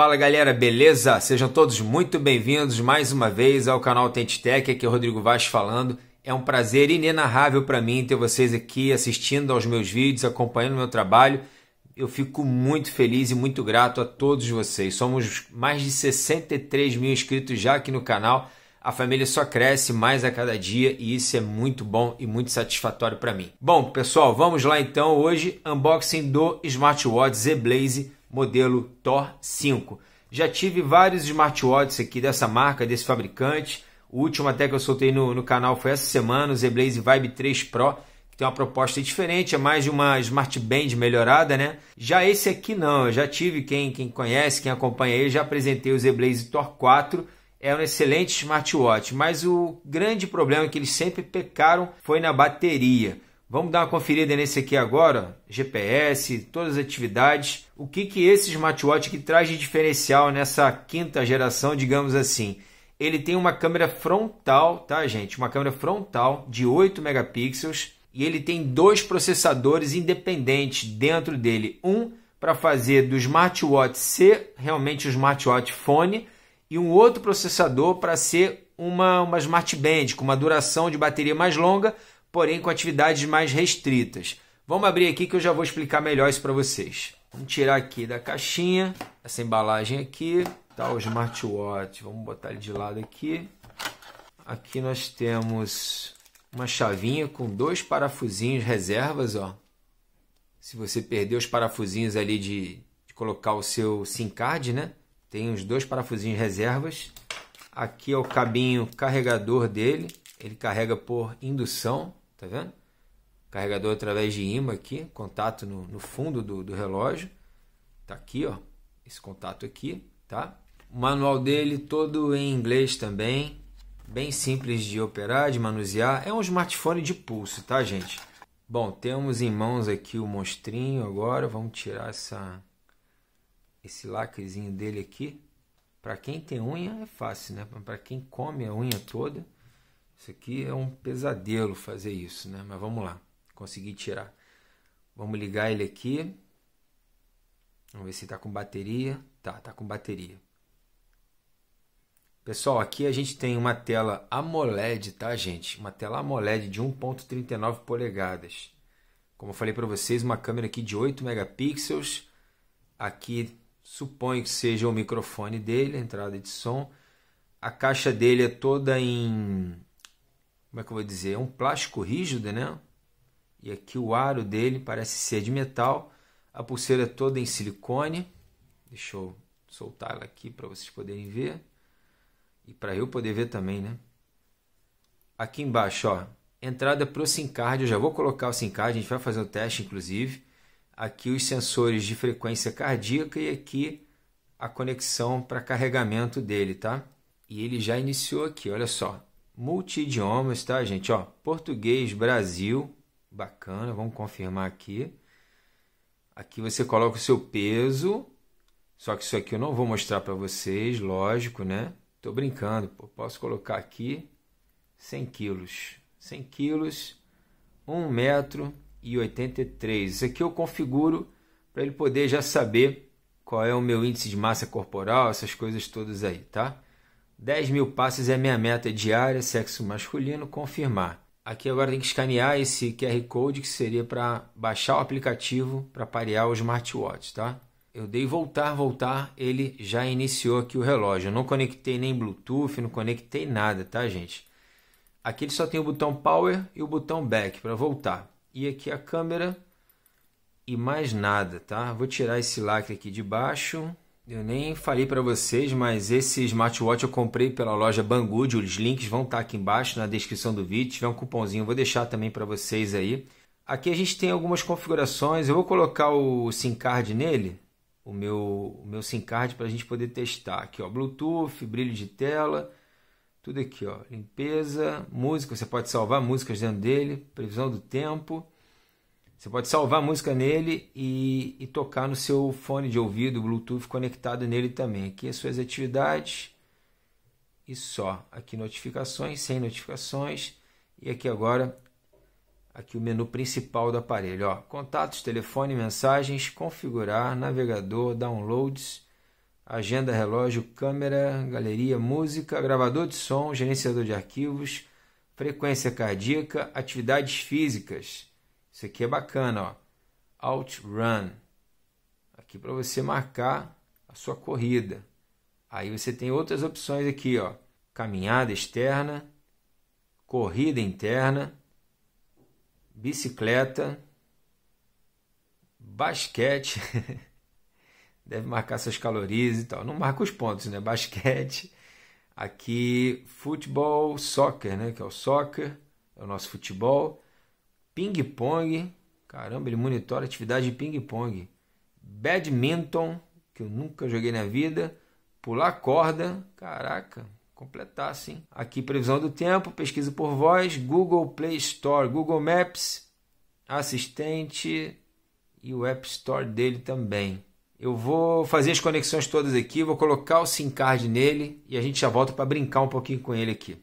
Fala galera, beleza? Sejam todos muito bem-vindos mais uma vez ao canal Tente Tech, aqui é o Rodrigo Vaz falando. É um prazer inenarrável para mim ter vocês aqui assistindo aos meus vídeos, acompanhando o meu trabalho. Eu fico muito feliz e muito grato a todos vocês. Somos mais de 63 mil inscritos já aqui no canal. A família só cresce mais a cada dia e isso é muito bom e muito satisfatório para mim. Bom, pessoal, vamos lá então hoje unboxing do smartwatch Z Blaze modelo Thor 5. Já tive vários smartwatches aqui dessa marca, desse fabricante. O último até que eu soltei no, no canal foi essa semana, o Zblaze Vibe 3 Pro, que tem uma proposta diferente, é mais de uma smartband melhorada, né? Já esse aqui não, eu já tive, quem, quem conhece, quem acompanha aí, já apresentei o Zblaze Thor 4, é um excelente smartwatch, mas o grande problema é que eles sempre pecaram foi na bateria. Vamos dar uma conferida nesse aqui agora, GPS, todas as atividades. O que, que esse smartwatch que traz de diferencial nessa quinta geração, digamos assim? Ele tem uma câmera frontal, tá gente? Uma câmera frontal de 8 megapixels e ele tem dois processadores independentes dentro dele. Um para fazer do smartwatch ser realmente um smartwatch fone e um outro processador para ser uma, uma smartband com uma duração de bateria mais longa, porém com atividades mais restritas. Vamos abrir aqui que eu já vou explicar melhor isso para vocês. Vamos tirar aqui da caixinha essa embalagem aqui, tá? O smartwatch, vamos botar ele de lado aqui. Aqui nós temos uma chavinha com dois parafusinhos reservas, ó. Se você perder os parafusinhos ali de, de colocar o seu SIM card, né? Tem os dois parafusinhos reservas. Aqui é o cabinho carregador dele, ele carrega por indução. Tá vendo? Carregador através de imã aqui, contato no, no fundo do, do relógio. Tá aqui, ó. Esse contato aqui, tá? O manual dele todo em inglês também. Bem simples de operar, de manusear. É um smartphone de pulso, tá, gente? Bom, temos em mãos aqui o monstrinho agora. Vamos tirar essa esse lacrezinho dele aqui. Para quem tem unha é fácil, né? Para quem come a unha toda, isso aqui é um pesadelo fazer isso, né? Mas vamos lá, consegui tirar. Vamos ligar ele aqui. Vamos ver se está com bateria. Tá, tá com bateria. Pessoal, aqui a gente tem uma tela AMOLED, tá, gente? Uma tela AMOLED de 1.39 polegadas. Como eu falei para vocês, uma câmera aqui de 8 megapixels. Aqui suponho que seja o microfone dele, a entrada de som. A caixa dele é toda em como é que eu vou dizer, é um plástico rígido, né? E aqui o aro dele parece ser de metal. A pulseira é toda em silicone. Deixa eu soltar ela aqui para vocês poderem ver. E para eu poder ver também, né? Aqui embaixo, ó. Entrada para o SIM card. Eu já vou colocar o SIM card. A gente vai fazer o teste, inclusive. Aqui os sensores de frequência cardíaca. E aqui a conexão para carregamento dele, tá? E ele já iniciou aqui, olha só. Multidiomas, tá, gente? Ó, português Brasil, bacana, vamos confirmar aqui. Aqui você coloca o seu peso, só que isso aqui eu não vou mostrar para vocês, lógico, né? Tô brincando, pô. posso colocar aqui 100 quilos. 100 quilos, 1 metro e 83. Isso aqui eu configuro para ele poder já saber qual é o meu índice de massa corporal, essas coisas todas aí, tá? 10 mil passes é minha meta diária, sexo masculino, confirmar. Aqui agora tem que escanear esse QR Code que seria para baixar o aplicativo para parear o smartwatch, tá? Eu dei voltar, voltar, ele já iniciou aqui o relógio. Eu não conectei nem Bluetooth, não conectei nada, tá, gente? Aqui ele só tem o botão Power e o botão Back para voltar. E aqui a câmera e mais nada, tá? Vou tirar esse lacre aqui de baixo. Eu nem falei para vocês, mas esse smartwatch eu comprei pela loja Banggood. Os links vão estar tá aqui embaixo na descrição do vídeo. Se tiver um cupomzinho, eu vou deixar também para vocês aí. Aqui a gente tem algumas configurações. Eu vou colocar o SIM card nele, o meu, o meu SIM card para a gente poder testar. Aqui, ó, Bluetooth, brilho de tela, tudo aqui, ó, limpeza, música. Você pode salvar músicas dentro dele, previsão do tempo. Você pode salvar a música nele e, e, tocar no seu fone de ouvido, Bluetooth conectado nele também. Aqui as suas atividades e só. Aqui notificações, sem notificações e aqui agora aqui o menu principal do aparelho. Ó, contatos, telefone, mensagens, configurar, navegador, downloads, agenda, relógio, câmera, galeria, música, gravador de som, gerenciador de arquivos, frequência cardíaca, atividades físicas isso aqui é bacana, ó. Outrun. Aqui para você marcar a sua corrida. Aí você tem outras opções aqui, ó. Caminhada externa, corrida interna, bicicleta, basquete. Deve marcar suas calorias e tal. Não marca os pontos, né? Basquete. Aqui, futebol, soccer, né? Que é o soccer, é o nosso futebol ping-pong. Caramba, ele monitora atividade de ping-pong. Badminton, que eu nunca joguei na vida. Pular corda. Caraca, completar sim. Aqui previsão do tempo, pesquisa por voz, Google Play Store, Google Maps, assistente e o App Store dele também. Eu vou fazer as conexões todas aqui, vou colocar o SIM card nele e a gente já volta para brincar um pouquinho com ele aqui.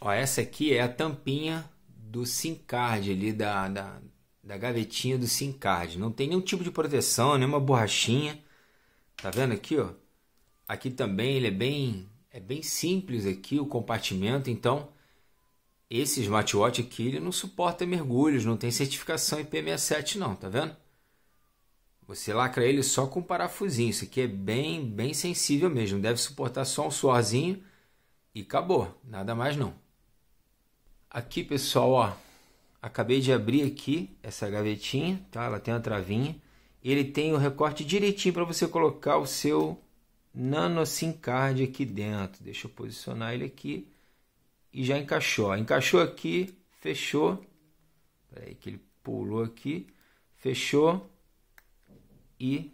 Ó, essa aqui é a tampinha do SIM card ali, da, da, da gavetinha do SIM card. Não tem nenhum tipo de proteção, nenhuma borrachinha. Tá vendo aqui, ó? Aqui também ele é bem, é bem simples aqui o compartimento, então esse smartwatch aqui ele não suporta mergulhos, não tem certificação IP67 não, tá vendo? Você lacra ele só com parafusinho, isso aqui é bem, bem sensível mesmo, deve suportar só um suorzinho e acabou, nada mais não. Aqui, pessoal, ó, acabei de abrir aqui essa gavetinha, tá? Ela tem uma travinha. Ele tem o recorte direitinho para você colocar o seu nano SIM card aqui dentro. Deixa eu posicionar ele aqui e já encaixou. Encaixou aqui, fechou. Peraí que ele pulou aqui, fechou e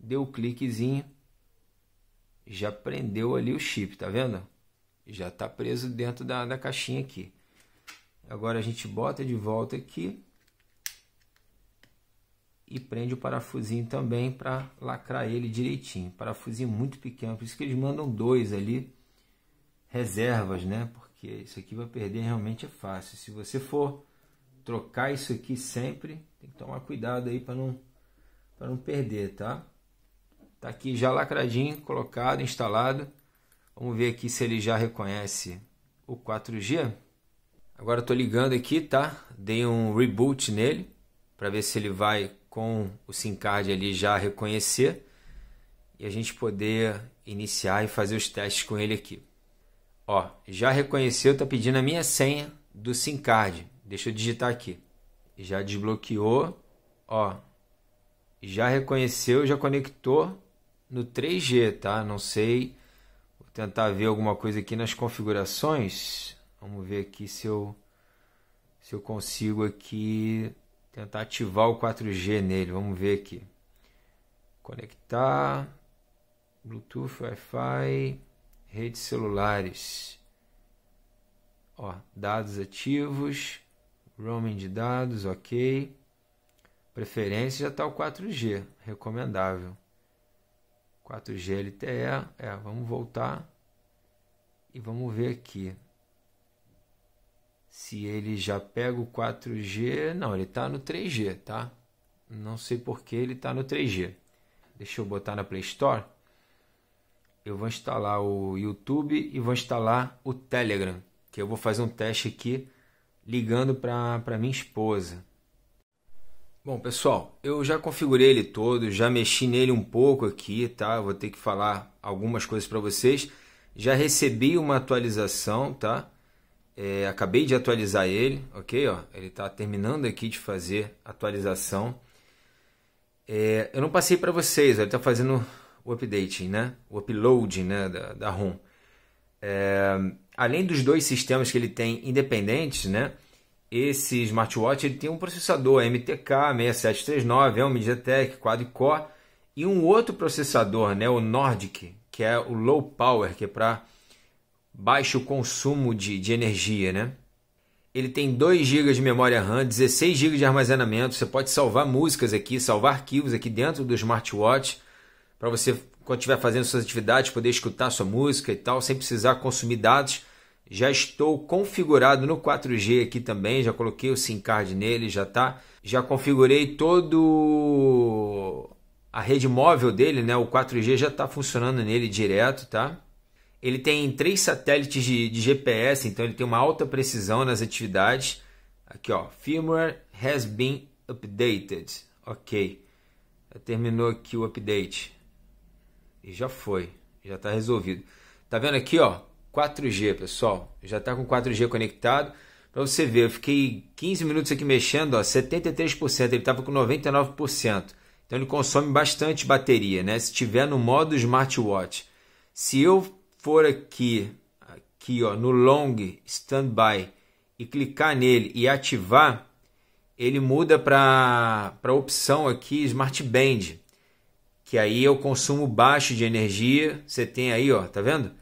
deu o um cliquezinho. Já prendeu ali o chip, tá vendo? Já tá preso dentro da, da caixinha aqui. Agora a gente bota de volta aqui e prende o parafusinho também para lacrar ele direitinho. Parafusinho muito pequeno, por isso que eles mandam dois ali, reservas, né? Porque isso aqui vai perder realmente é fácil. Se você for trocar isso aqui sempre, tem que tomar cuidado aí para não, não perder, tá? Tá aqui já lacradinho, colocado, instalado. Vamos ver aqui se ele já reconhece o 4G. Agora estou ligando aqui, tá? Dei um reboot nele para ver se ele vai com o SIM card ali já reconhecer e a gente poder iniciar e fazer os testes com ele aqui. Ó, já reconheceu, tá pedindo a minha senha do SIM card. Deixa eu digitar aqui. Já desbloqueou. Ó, já reconheceu, já conectou no 3G, tá? Não sei. Vou tentar ver alguma coisa aqui nas configurações. Vamos ver aqui se eu se eu consigo aqui tentar ativar o 4G nele. Vamos ver aqui. Conectar Bluetooth, Wi-Fi, redes celulares. Ó, dados ativos, roaming de dados, OK. Preferência já está o 4G, recomendável. 4G LTE, é, vamos voltar e vamos ver aqui se ele já pega o 4G. Não, ele está no 3G, tá? Não sei por que ele está no 3G. Deixa eu botar na Play Store. Eu vou instalar o YouTube e vou instalar o Telegram, que eu vou fazer um teste aqui ligando para minha esposa. Bom, pessoal, eu já configurei ele todo, já mexi nele um pouco aqui, tá? vou ter que falar algumas coisas para vocês. Já recebi uma atualização, tá? É, acabei de atualizar ele, ok? Ó, ele está terminando aqui de fazer atualização. É, eu não passei para vocês, ó, ele está fazendo o updating, né? O upload né? da, da ROM. É, além dos dois sistemas que ele tem independentes, né? Esse smartwatch ele tem um processador MTK 6739, é um MediaTek quad-core e um outro processador, né? O Nordic, que é o low power, que é para baixo consumo de, de energia, né? Ele tem 2 GB de memória RAM, 16 GB de armazenamento. Você pode salvar músicas aqui, salvar arquivos aqui dentro do smartwatch para você, quando estiver fazendo suas atividades, poder escutar sua música e tal, sem precisar consumir dados. Já estou configurado no 4G aqui também, já coloquei o SIM card nele, já tá. Já configurei todo a rede móvel dele, né? O 4G já está funcionando nele direto, tá? Ele tem três satélites de, de GPS, então ele tem uma alta precisão nas atividades. Aqui, ó, firmware has been updated. Ok, já terminou aqui o update e já foi, já está resolvido. Tá vendo aqui, ó, 4G, pessoal, já está com 4G conectado. Para você ver, eu fiquei 15 minutos aqui mexendo, ó, 73%, ele estava com 99%. Então ele consome bastante bateria, né? Se tiver no modo smartwatch. Se eu for aqui, aqui ó, no long standby e clicar nele e ativar, ele muda para a opção aqui Smart Band, que aí é o consumo baixo de energia. Você tem aí, ó, tá vendo?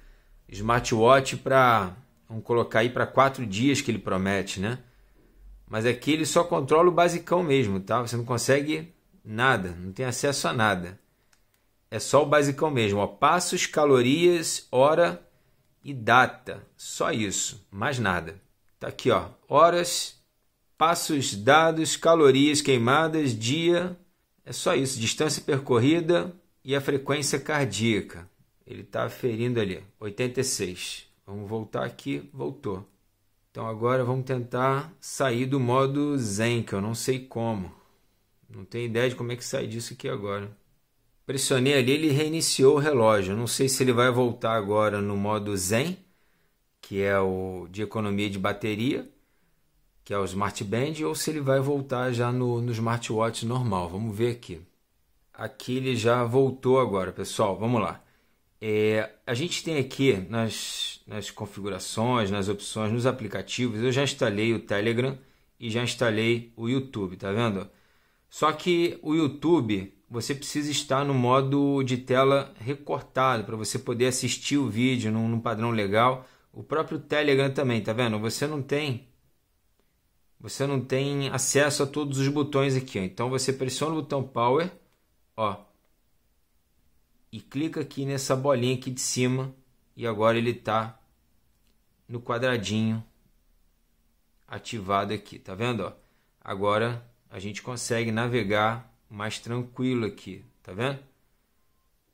Smartwatch para vamos colocar aí para quatro dias que ele promete, né? Mas aqui ele só controla o basicão mesmo, tá? Você não consegue nada, não tem acesso a nada é só o basicão mesmo, ó, passos, calorias, hora e data, só isso, mais nada. Tá aqui, ó, horas, passos dados, calorias queimadas, dia, é só isso, distância percorrida e a frequência cardíaca. Ele está ferindo ali, 86. Vamos voltar aqui, voltou. Então agora vamos tentar sair do modo Zen, que eu não sei como. Não tenho ideia de como é que sai disso aqui agora. Pressionei ali, ele reiniciou o relógio. Não sei se ele vai voltar agora no modo Zen, que é o de economia de bateria, que é o Smart Band, ou se ele vai voltar já no, no smartwatch normal. Vamos ver aqui. Aqui ele já voltou agora, pessoal. Vamos lá. É, a gente tem aqui nas, nas configurações, nas opções, nos aplicativos. Eu já instalei o Telegram e já instalei o YouTube, tá vendo? Só que o YouTube você precisa estar no modo de tela recortado para você poder assistir o vídeo num, num, padrão legal. O próprio Telegram também, tá vendo? Você não tem você não tem acesso a todos os botões aqui, ó. então você pressiona o botão power, ó. E clica aqui nessa bolinha aqui de cima e agora ele tá no quadradinho ativado aqui, tá vendo, ó? Agora a gente consegue navegar mais tranquilo aqui, tá vendo?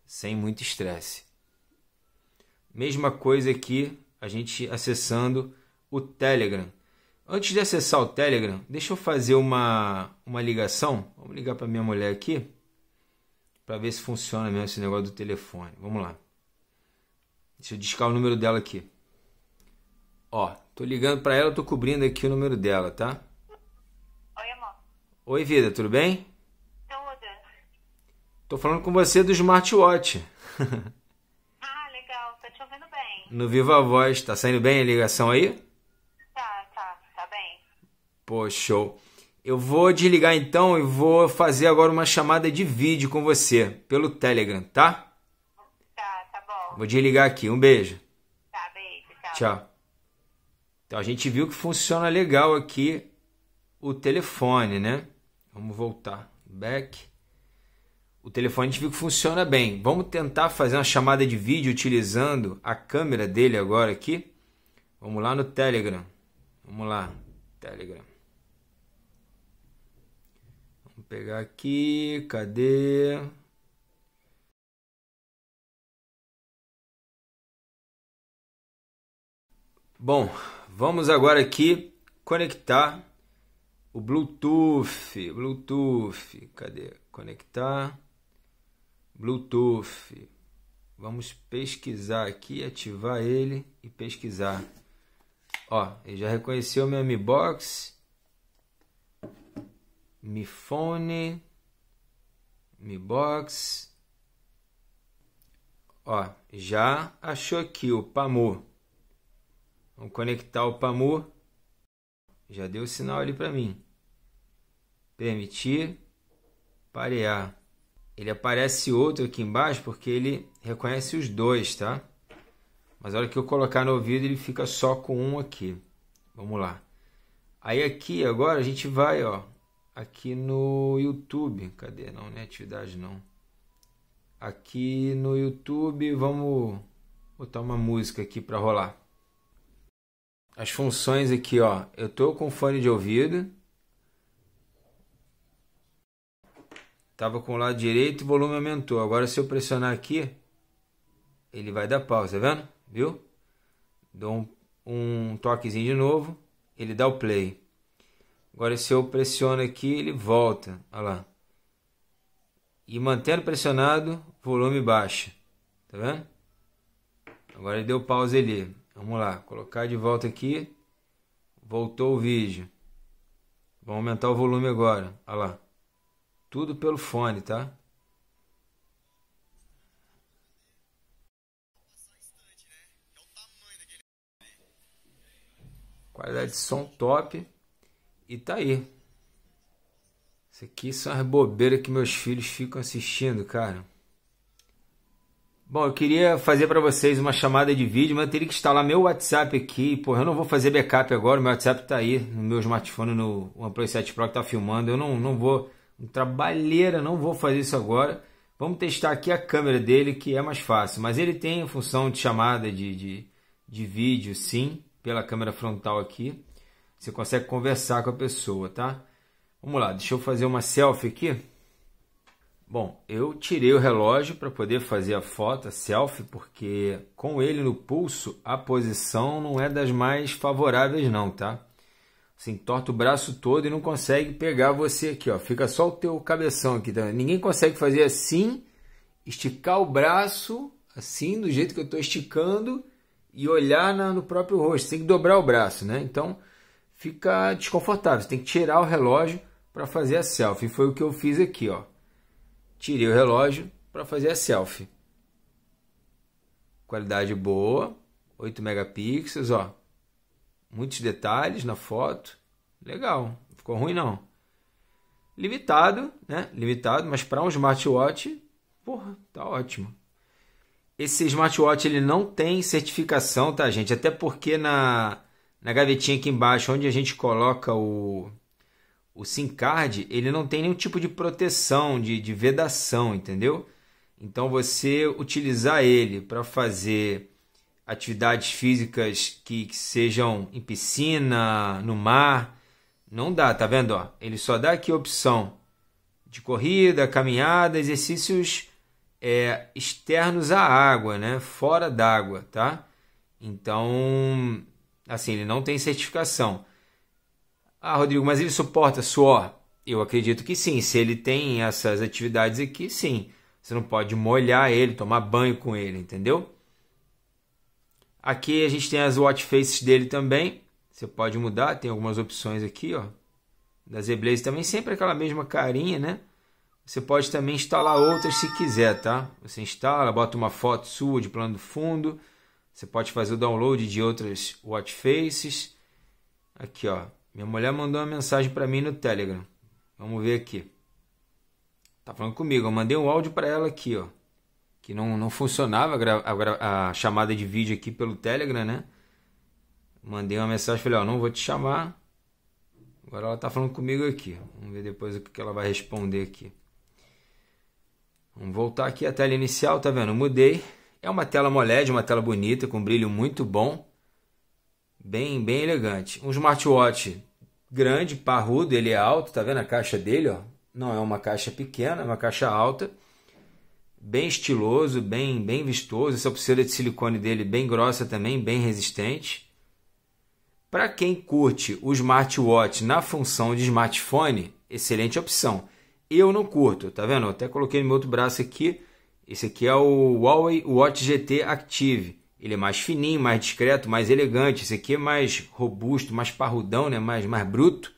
Sem muito estresse. Mesma coisa aqui, a gente acessando o Telegram. Antes de acessar o Telegram, deixa eu fazer uma, uma ligação. Vamos ligar para minha mulher aqui para ver se funciona mesmo esse negócio do telefone. Vamos lá. Deixa eu discar o número dela aqui. Ó, tô ligando para ela, tô cobrindo aqui o número dela, tá? Oi, amor. Oi, vida, tudo bem? Tô falando com você do smartwatch. ah, legal. Tô tá te ouvindo bem. No Viva Voz. Tá saindo bem a ligação aí? Tá, tá. Tá bem. Pô, show. Eu vou desligar então e vou fazer agora uma chamada de vídeo com você pelo Telegram, tá? Tá, tá bom. Vou desligar aqui. Um beijo. Tá, beijo. Tchau. tchau. Então a gente viu que funciona legal aqui o telefone, né? Vamos voltar. Back o telefone de funciona bem. Vamos tentar fazer uma chamada de vídeo utilizando a câmera dele agora aqui. Vamos lá no Telegram. Vamos lá, Telegram. Vamos pegar aqui, cadê? Bom, vamos agora aqui conectar o Bluetooth. Bluetooth, cadê? Conectar. Bluetooth. Vamos pesquisar aqui, ativar ele e pesquisar. Ó, ele já reconheceu meu Mi Box, Mi Phone, Mi Box. Ó, já achou aqui o Pamu. Vamos conectar o Pamu. Já deu o sinal ali para mim. Permitir parear ele aparece outro aqui embaixo porque ele reconhece os dois, tá? Mas a hora que eu colocar no ouvido, ele fica só com um aqui. Vamos lá. Aí aqui, agora, a gente vai, ó, aqui no YouTube. Cadê? Não, não é atividade, não. Aqui no YouTube, vamos botar uma música aqui para rolar. As funções aqui, ó. Eu tô com fone de ouvido Estava com o lado direito e o volume aumentou. Agora se eu pressionar aqui, ele vai dar pausa, tá vendo? Viu? Dou um, um toquezinho de novo, ele dá o play. Agora se eu pressiono aqui, ele volta, olha lá. E mantendo pressionado, volume baixa, tá vendo? Agora ele deu pausa ali. Vamos lá, colocar de volta aqui. Voltou o vídeo. Vou aumentar o volume agora, olha lá. Tudo pelo fone, tá? Qualidade de som top. E tá aí. Isso aqui são as bobeiras que meus filhos ficam assistindo, cara. Bom, eu queria fazer para vocês uma chamada de vídeo, mas eu teria que instalar meu WhatsApp aqui. Pô, eu não vou fazer backup agora, meu WhatsApp tá aí no meu smartphone, no OnePlus 7 Pro que tá filmando. Eu não, não vou um trabalheira, não vou fazer isso agora. Vamos testar aqui a câmera dele, que é mais fácil. Mas ele tem a função de chamada de, de, de vídeo, sim, pela câmera frontal aqui. Você consegue conversar com a pessoa, tá? Vamos lá, deixa eu fazer uma selfie aqui. Bom, eu tirei o relógio para poder fazer a foto, a selfie, porque com ele no pulso, a posição não é das mais favoráveis não, tá? se assim, entorta o braço todo e não consegue pegar você aqui, ó. Fica só o teu cabeção aqui, tá? Ninguém consegue fazer assim, esticar o braço assim do jeito que eu estou esticando e olhar na, no próprio rosto. Tem que dobrar o braço, né? Então fica desconfortável. Você tem que tirar o relógio para fazer a selfie. Foi o que eu fiz aqui, ó. Tirei o relógio para fazer a selfie. Qualidade boa, 8 megapixels, ó muitos detalhes na foto. Legal, não ficou ruim não. Limitado, né? Limitado, mas para um smartwatch, porra, tá ótimo. Esse smartwatch ele não tem certificação, tá, gente? Até porque na, na gavetinha aqui embaixo, onde a gente coloca o, o SIM card, ele não tem nenhum tipo de proteção, de, de vedação, entendeu? Então você utilizar ele para fazer atividades físicas que, que sejam em piscina, no mar. Não dá, tá vendo? Ó, ele só dá aqui a opção de corrida, caminhada, exercícios é, externos à água, né? Fora d'água, tá? Então, assim, ele não tem certificação. Ah, Rodrigo, mas ele suporta suor? Eu acredito que sim. Se ele tem essas atividades aqui, sim. Você não pode molhar ele, tomar banho com ele, entendeu? Aqui a gente tem as watch faces dele também. Você pode mudar, tem algumas opções aqui, ó. Da z também, sempre aquela mesma carinha, né? Você pode também instalar outras se quiser, tá? Você instala, bota uma foto sua de plano do fundo. Você pode fazer o download de outras watch faces. Aqui, ó. Minha mulher mandou uma mensagem para mim no Telegram. Vamos ver aqui. Tá falando comigo, eu mandei um áudio para ela aqui, ó que não, não funcionava a, a, a, chamada de vídeo aqui pelo Telegram, né? Mandei uma mensagem, falei, ó, não vou te chamar. Agora ela tá falando comigo aqui. Vamos ver depois o que ela vai responder aqui. Vamos voltar aqui à tela inicial, tá vendo? Mudei. É uma tela OLED, uma tela bonita, com brilho muito bom. Bem, bem elegante. Um smartwatch grande, parrudo, ele é alto, tá vendo a caixa dele, ó? Não é uma caixa pequena, é uma caixa alta bem estiloso, bem, bem vistoso. Essa pulseira de silicone dele bem grossa também, bem resistente. Para quem curte o smartwatch na função de smartphone, excelente opção. Eu não curto, tá vendo? Eu até coloquei no meu outro braço aqui. Esse aqui é o Huawei Watch GT Active. Ele é mais fininho, mais discreto, mais elegante. Esse aqui é mais robusto, mais parrudão, né? mais, mais bruto.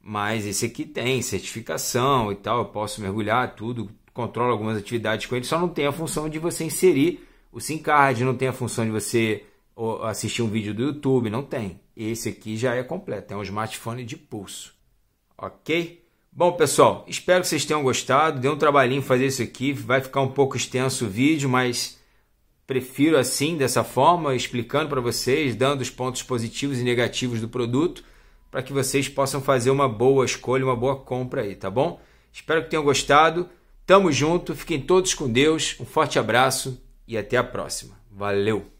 Mas esse aqui tem certificação e tal. Eu posso mergulhar tudo, controla algumas atividades com ele, só não tem a função de você inserir o SIM card, não tem a função de você assistir um vídeo do YouTube, não tem. Esse aqui já é completo, é um smartphone de pulso. Ok? Bom, pessoal, espero que vocês tenham gostado. Deu um trabalhinho fazer isso aqui, vai ficar um pouco extenso o vídeo, mas prefiro assim, dessa forma, explicando para vocês, dando os pontos positivos e negativos do produto, para que vocês possam fazer uma boa escolha, uma boa compra aí, tá bom? Espero que tenham gostado. Tamo junto, fiquem todos com Deus, um forte abraço e até a próxima. Valeu!